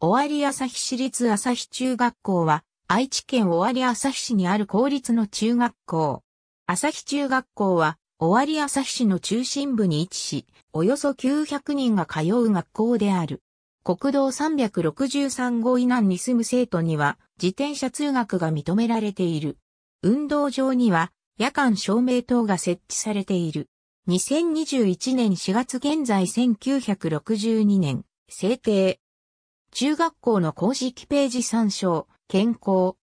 尾張日市立日中学校は、愛知県尾張日市にある公立の中学校。日中学校は、尾張日市の中心部に位置し、およそ900人が通う学校である。国道363号以南に住む生徒には、自転車通学が認められている。運動場には、夜間照明灯が設置されている。2021年4月現在1962年、制定。中学校の公式ページ参照、健康、誠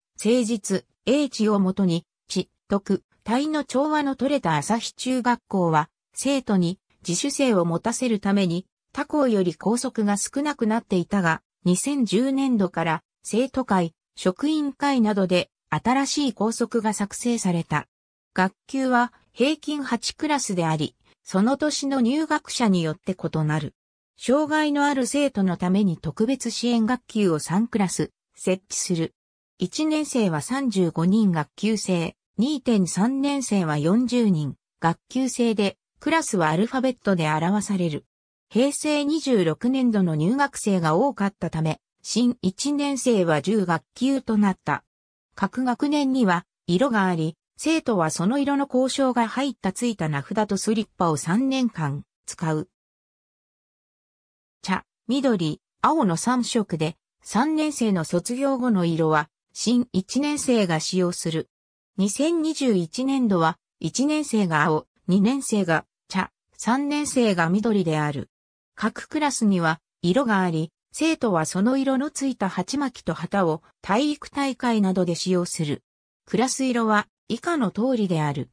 実、英知をもとに、知、徳、体の調和の取れた朝日中学校は、生徒に自主性を持たせるために、他校より校則が少なくなっていたが、2010年度から生徒会、職員会などで新しい校則が作成された。学級は平均8クラスであり、その年の入学者によって異なる。障害のある生徒のために特別支援学級を3クラス設置する。1年生は35人学級生、2.3年生は40人学級生で、クラスはアルファベットで表される。平成26年度の入学生が多かったため、新1年生は10学級となった。各学年には色があり、生徒はその色の交渉が入ったついた名札とスリッパを3年間使う。緑、青の3色で、3年生の卒業後の色は、新1年生が使用する。2021年度は、1年生が青、2年生が茶、3年生が緑である。各クラスには、色があり、生徒はその色のついた鉢巻きと旗を体育大会などで使用する。クラス色は以下の通りである。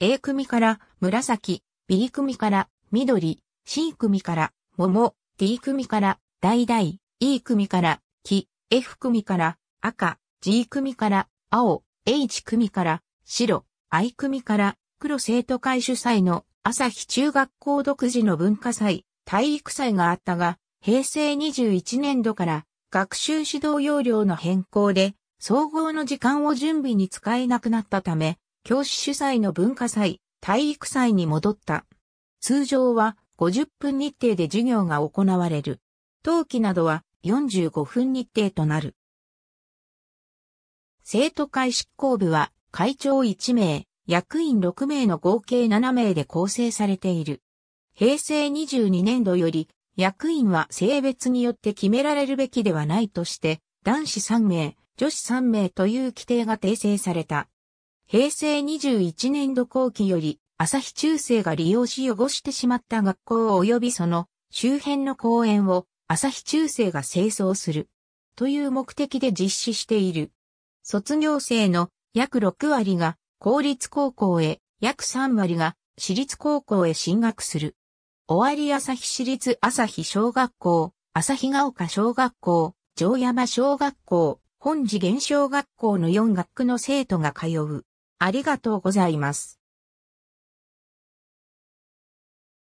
A 組から紫、B 組から緑、C 組から桃、D 組から、大々、E 組から、木、F 組から、赤、G 組から、青、H 組から、白、I 組から、黒生徒会主催の朝日中学校独自の文化祭、体育祭があったが、平成21年度から学習指導要領の変更で、総合の時間を準備に使えなくなったため、教師主催の文化祭、体育祭に戻った。通常は50分日程で授業が行われる。冬季などは45分日程となる。生徒会執行部は会長1名、役員6名の合計7名で構成されている。平成22年度より役員は性別によって決められるべきではないとして、男子3名、女子3名という規定が訂正された。平成21年度後期より朝日中世が利用し汚してしまった学校及びその周辺の公園を朝日中世が清掃するという目的で実施している。卒業生の約6割が公立高校へ、約3割が私立高校へ進学する。尾張朝日市立朝日小学校、朝日ヶ丘小学校、城山小学校、本次元小学校の4学区の生徒が通う。ありがとうございます。